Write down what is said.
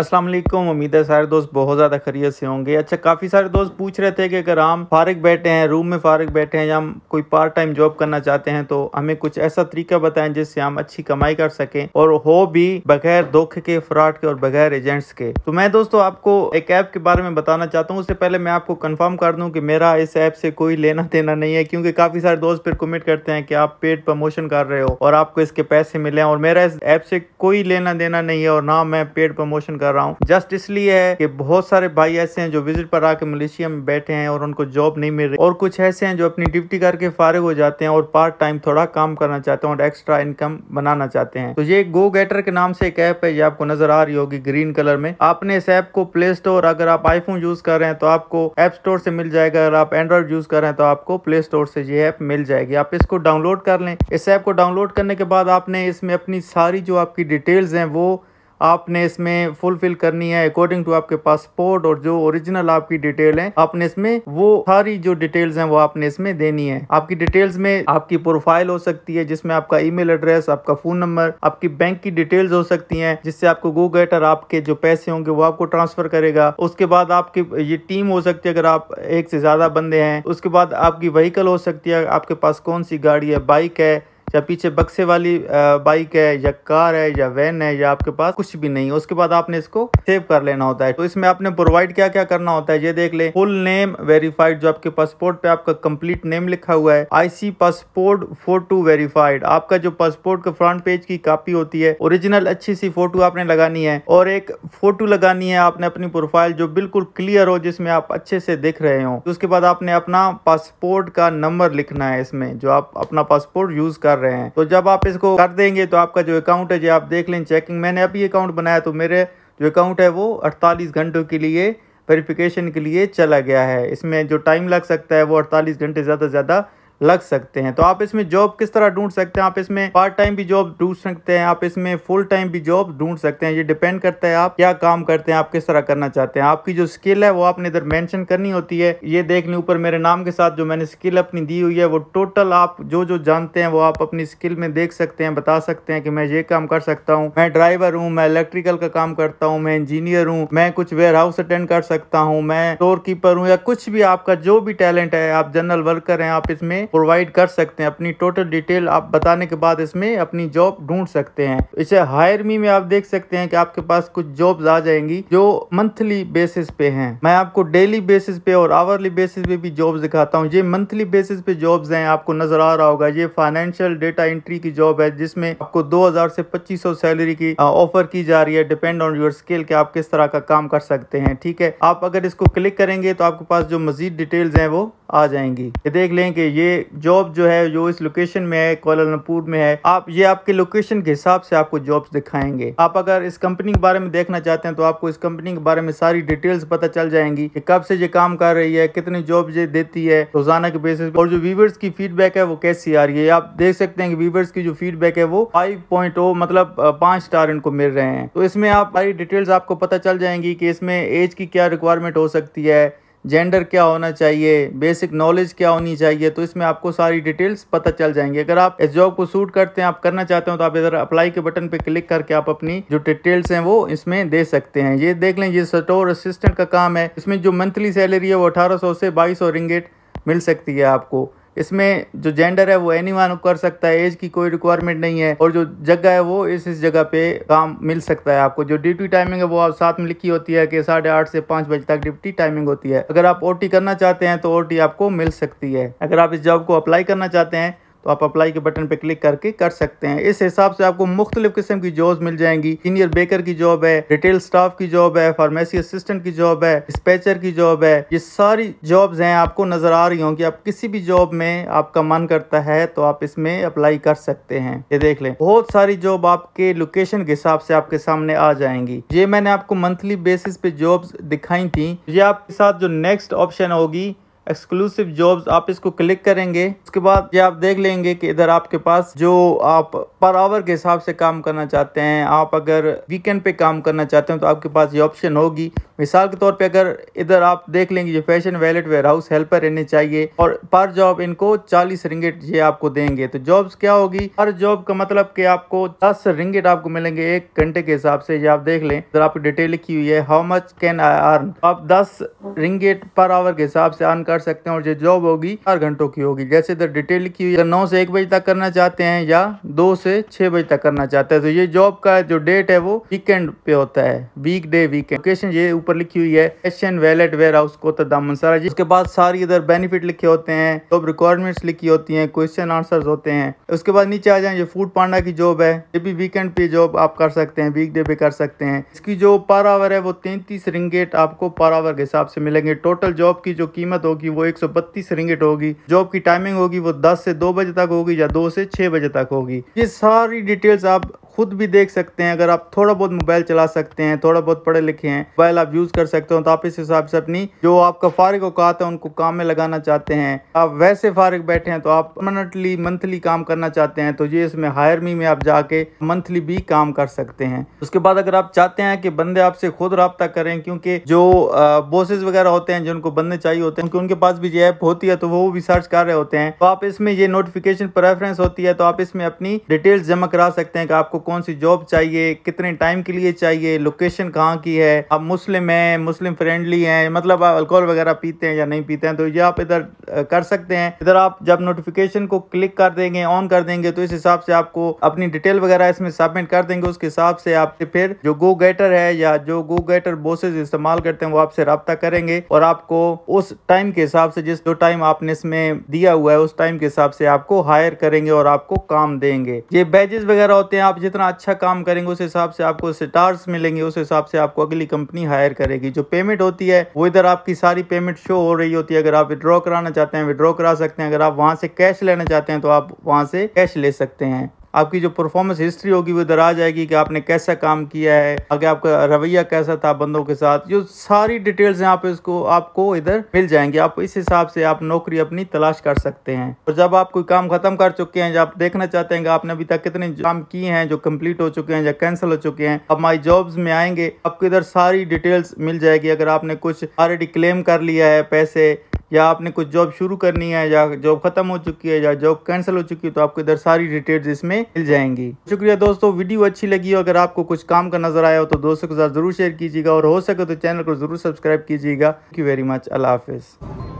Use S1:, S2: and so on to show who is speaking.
S1: अस्सलाम वालेकुम उम्मीद है सारे दोस्त बहुत ज़्यादा खरीत से होंगे अच्छा काफ़ी सारे दोस्त पूछ रहे थे कि अगर हम फारग बैठे हैं रूम में फारग बैठे हैं या हम कोई पार्ट टाइम जॉब करना चाहते हैं तो हमें कुछ ऐसा तरीका बताएं जिससे हम अच्छी कमाई कर सकें और हो भी बगैर धोखे के फ्रॉड के और बगैर एजेंट्स के तो मैं दोस्तों आपको एक ऐप के बारे में बताना चाहता हूँ उससे पहले मैं आपको कन्फर्म कर दूँ कि मेरा इस ऐप से कोई लेना देना नहीं है क्योंकि काफ़ी सारे दोस्त फिर कमिट करते हैं कि आप पेड प्रमोशन कर रहे हो और आपको इसके पैसे मिले और मेरा इस ऐप से कोई लेना देना नहीं है और ना मैं पेड प्रमोशन कर रहा हूँ जस्ट इसलिए है कि बहुत सारे भाई ऐसे हैं जो विजिट पर आके मलेशिया में बैठे हैं और उनको जॉब नहीं मिल रही और कुछ ऐसे हैं जो अपनी ड्यूटी करके फारिग हो जाते हैं और पार्ट टाइम थोड़ा काम करना चाहते हैं और एक्स्ट्रा इनकम बनाना चाहते हैं तो ये गो गेटर के नाम से एक ऐप है ये आपको नजर आ रही होगी ग्रीन कलर में आपने इस ऐप को प्ले स्टोर अगर आप आईफोन यूज कर रहे हैं तो आपको एप स्टोर से मिल जाएगा अगर आप एंड्रॉइड यूज कर रहे हैं तो आपको प्ले स्टोर से ये ऐप मिल जाएगी आप इसको डाउनलोड कर लें इस ऐप को डाउनलोड करने के बाद आपने इसमें अपनी सारी जो आपकी डिटेल्स हैं वो आपने इसमें फुलफिल करनी है अकॉर्डिंग टू आपके पासपोर्ट और जो ओरिजिनल आपकी डिटेल है आपने इसमें वो सारी जो डिटेल्स हैं वो आपने इसमें देनी है आपकी डिटेल्स में आपकी प्रोफाइल हो सकती है जिसमें आपका ईमेल एड्रेस आपका फोन नंबर आपकी बैंक की डिटेल्स हो सकती हैं जिससे आपको गो गेटर आपके जो पैसे होंगे वो आपको ट्रांसफर करेगा उसके बाद आपकी ये टीम हो सकती है अगर आप एक से ज्यादा बंदे हैं उसके बाद आपकी व्हीकल हो सकती है आपके पास कौन सी गाड़ी है बाइक है या पीछे बक्से वाली बाइक है या कार है या वैन है या आपके पास कुछ भी नहीं है उसके बाद आपने इसको सेव कर लेना होता है तो इसमें आपने प्रोवाइड क्या क्या करना होता है ये देख ले फुल नेम वेरीफाइड जो आपके पासपोर्ट पे आपका कंप्लीट नेम लिखा हुआ है आईसी पासपोर्ट फोटो वेरीफाइड आपका जो पासपोर्ट का फ्रंट पेज की कॉपी होती है ओरिजिनल अच्छी सी फोटो आपने लगानी है और एक फोटो लगानी है आपने अपनी प्रोफाइल जो बिल्कुल क्लियर हो जिसमें आप अच्छे से दिख रहे हो उसके बाद आपने अपना पासपोर्ट का नंबर लिखना है इसमें जो आप अपना पासपोर्ट यूज कर रहे हैं तो जब आप इसको कर देंगे तो आपका जो अकाउंट है जो आप देख लें चेकिंग मैंने अभी अकाउंट बनाया तो मेरे जो अकाउंट है वो अड़तालीस घंटों के लिए वेरिफिकेशन के लिए चला गया है इसमें जो टाइम लग सकता है वो अड़तालीस घंटे ज़्यादा से ज़्यादा लग सकते हैं तो आप इसमें जॉब किस तरह ढूंढ सकते हैं आप इसमें पार्ट टाइम भी जॉब ढूंढ सकते हैं आप इसमें फुल टाइम भी जॉब ढूंढ सकते हैं ये डिपेंड करता है आप क्या काम करते हैं आप किस तरह करना चाहते हैं आपकी जो स्किल है वो आपने इधर मेंशन करनी होती है ये देख ऊपर मेरे नाम के साथ जो मैंने स्किल अपनी दी हुई है वो टोटल आप जो जो जानते हैं वो आप अपनी स्किल में देख सकते हैं बता सकते हैं कि मैं ये काम कर सकता हूँ मैं ड्राइवर हूँ मैं इलेक्ट्रिकल का काम करता हूँ मैं इंजीनियर हूँ मैं कुछ वेयर हाउस अटेंड कर सकता हूँ मैं स्टोर कीपर हूँ या कुछ भी आपका जो भी टैलेंट है आप जनरल वर्कर हैं आप इसमें प्रोवाइड कर सकते हैं अपनी टोटल डिटेल आप बताने के बाद इसमें अपनी जॉब ढूंढ सकते हैं इसे हायर मी में आप देख सकते हैं कि आपके पास कुछ जॉब्स आ जाएंगी जो मंथली बेसिस पे हैं मैं आपको डेली बेसिस पे और आवरली बेसिस पे भी जॉब दिखाता हूँ ये मंथली बेसिस पे जॉब है आपको नजर आ रहा होगा ये फाइनेंशियल डेटा एंट्री की जॉब है जिसमें आपको दो से पच्चीस सैलरी की ऑफर की जा रही है डिपेंड ऑन योर स्किल के आप किस तरह का काम कर सकते हैं ठीक है आप अगर इसको क्लिक करेंगे तो आपके पास जो मजीद डिटेल्स हैं वो आ जाएंगी ये देख लें कि ये जॉब जो है जो इस लोकेशन में है कोलालमपुर में है आप ये आपके लोकेशन के हिसाब से आपको जॉब्स दिखाएंगे आप अगर इस कंपनी के बारे में देखना चाहते हैं तो आपको इस कंपनी के बारे में सारी डिटेल्स पता चल जाएंगी कि कब से ये काम कर रही है कितनी जॉब ये देती है रोजाना तो के बेसिस और जो वीवर्स की फीडबैक है वो कैसी आ रही है आप देख सकते हैं कि व्यूवर्स की जो फीडबैक है वो फाइव पॉइंट ओ मतलब पांच स्टार इनको मिल रहे हैं तो इसमें आप सारी डिटेल्स आपको पता चल जाएंगी कि इसमें एज की क्या रिक्वायरमेंट हो सकती है जेंडर क्या होना चाहिए बेसिक नॉलेज क्या होनी चाहिए तो इसमें आपको सारी डिटेल्स पता चल जाएंगे अगर आप इस जॉब को सूट करते हैं आप करना चाहते हो तो आप इधर अप्लाई के बटन पर क्लिक करके आप अपनी जो डिटेल्स हैं वो इसमें दे सकते हैं ये देख लें ये स्टोर असिस्टेंट का काम है इसमें जो मंथली सैलरी है वो अठारह से बाईस सौ रिंगेट मिल सकती है आपको इसमें जो जेंडर है वो एनी वन कर सकता है एज की कोई रिक्वायरमेंट नहीं है और जो जगह है वो इस इस जगह पे काम मिल सकता है आपको जो ड्यूटी टाइमिंग है वो आप साथ में लिखी होती है कि साढ़े आठ से पाँच बजे तक ड्यूटी टाइमिंग होती है अगर आप ओ करना चाहते हैं तो ओ आपको मिल सकती है अगर आप इस जॉब को अप्लाई करना चाहते हैं तो आप अप्लाई के बटन पर क्लिक करके कर सकते हैं इस हिसाब से आपको मुख्तलिफ किस्म की जॉब मिल जाएंगी सीनियर बेकर की जॉब है रिटेल स्टाफ की जॉब है फार्मेसी असिस्टेंट की जॉब है डिस्पैचर की जॉब है ये सारी जॉब्स हैं आपको नजर आ रही होंगी आप किसी भी जॉब में आपका मन करता है तो आप इसमें अप्लाई कर सकते हैं ये देख लें बहुत सारी जॉब आपके लोकेशन के हिसाब से आपके सामने आ जाएंगी ये मैंने आपको मंथली बेसिस पे जॉब दिखाई थी ये आपके साथ जो नेक्स्ट ऑप्शन होगी एक्सक्लूसिव जॉब्स आप इसको क्लिक करेंगे उसके बाद ये आप देख लेंगे कि इधर आपके पास जो आप पर आवर के हिसाब से काम करना चाहते हैं आप अगर वीकेंड पे काम करना चाहते हैं तो आपके पास ये ऑप्शन होगी मिसाल के तौर पे अगर इधर आप देख लेंगे जो fashion valet warehouse helper रहने चाहिए और पर जॉब इनको चालीस रिंगेट ये आपको देंगे तो जॉब्स क्या होगी पर जॉब का मतलब कि आपको दस रिंगेट आपको मिलेंगे एक घंटे के हिसाब से ये आप देख लें इधर आपकी डिटेल लिखी हुई है how much can I earn आप दस रिंगेट पर आवर के हिसाब से अर्न कर सकते हैं और जो जॉब होगी चार घंटों की होगी जैसे इधर डिटेल की हुई नौ से एक बजे तक करना चाहते हैं या दो से छह बजे तक करना चाहते हैं तो ये जॉब का जो डेट है वो वीकेंड पे होता है वीक डे वीकेंड लोकेशन ये ऊपर लिखी हुई है एशियन वैलेट वेयर हाउस कोता दामनसारा जिसके बाद सारी इधर बेनिफिट लिखे होते हैं जॉब रिक्वायरमेंट्स लिखी होती है क्वेश्चन आंसर होते हैं उसके बाद नीचे आ जाए ये फूड पांडा की जॉब है ये भी वीकेंड पे जॉब आप कर सकते हैं वीक डे पे कर सकते हैं इसकी जो पर आवर है वो तैंतीस रिंगेट आपको पर आवर के हिसाब से मिलेंगे टोटल जॉब की जो कीमत होगी होगी वो एक सौ बत्तीस रिंगेट होगी जॉब की टाइमिंग होगी वो दस से दो बजे तक होगी या दो से छह बजे तक होगी ये सारी डिटेल्स आप खुद भी देख सकते हैं अगर आप थोड़ा बहुत मोबाइल चला सकते हैं थोड़ा बहुत पढ़े लिखे हैं मोबाइल आप यूज़ कर सकते हो तो आप इस हिसाब से अपनी जो आपका फारिग औकात है उनको काम में लगाना चाहते हैं आप वैसे फारिग बैठे हैं तो आप परमानेंटली मंथली काम करना चाहते हैं तो ये इसमें हायर मी में आप जाके मंथली भी काम कर सकते हैं उसके बाद अगर आप चाहते हैं कि बंदे आपसे खुद रबता करें क्योंकि जो बोसेज वगैरह होते हैं जिनको बंदे चाहिए होते हैं क्योंकि उनके पास भी ये ऐप होती है तो वो भी सर्च कर रहे होते हैं तो आप इसमें ये नोटिफिकेशन प्रेफरेंस होती है तो आप इसमें अपनी डिटेल्स जमा करा सकते हैं कि आपको कौन सी जॉब चाहिए कितने टाइम के लिए चाहिए लोकेशन कहाँ की है आप मुस्लिम हैं मुस्लिम फ्रेंडली हैं मतलब आप अल्कोहल वगैरह पीते हैं या नहीं पीते हैं तो ये आप इधर कर सकते हैं इधर आप जब नोटिफिकेशन को क्लिक कर देंगे ऑन कर देंगे तो इस हिसाब से आपको अपनी डिटेल वगैरह इसमें सबमिट कर देंगे उसके हिसाब से आप फिर जो गो गेटर है या जो गो गेटर बोसेज इस्तेमाल करते हैं वो आपसे रब्ता करेंगे और आपको उस टाइम के हिसाब से जिस जो टाइम आपने इसमें दिया हुआ है उस टाइम के हिसाब से आपको हायर करेंगे और आपको काम देंगे ये बैजेस वगैरह होते हैं आप जितने जितना अच्छा काम करेंगे उस हिसाब से आपको स्टार्स मिलेंगे उस हिसाब से आपको अगली कंपनी हायर करेगी जो पेमेंट होती है वो इधर आपकी सारी पेमेंट शो हो रही होती है अगर आप विड्रॉ कराना चाहते हैं विड्रॉ करा सकते हैं अगर आप वहां से कैश लेना चाहते हैं तो आप वहां से कैश ले सकते हैं आपकी जो परफॉर्मेंस हिस्ट्री होगी वो इधर आ जाएगी कि आपने कैसा काम किया है आगे आपका रवैया कैसा था बंदों के साथ जो सारी डिटेल्स हैं आप इसको आपको इधर मिल जाएंगे आप इस हिसाब से आप नौकरी अपनी तलाश कर सकते हैं और जब आप कोई काम खत्म कर चुके हैं जब आप देखना चाहते हैं कि आपने अभी तक कितने काम किए हैं जो कम्प्लीट हो चुके हैं या कैंसिल हो चुके हैं आप माई जॉब्स में आएंगे आपको इधर सारी डिटेल्स मिल जाएगी अगर आपने कुछ ऑलरेडी क्लेम कर लिया है पैसे या आपने कुछ जॉब शुरू करनी है या जॉब खत्म हो चुकी है या जॉब कैंसिल हो चुकी है तो आपको इधर सारी डिटेल्स इसमें मिल जाएंगी शुक्रिया दोस्तों वीडियो अच्छी लगी हो अगर आपको कुछ काम का नजर आया हो तो दोस्तों के साथ जरूर शेयर कीजिएगा और हो सके तो चैनल को जरूर सब्सक्राइब कीजिएगा थैंक यू वेरी मच अल्लाह हाफिज़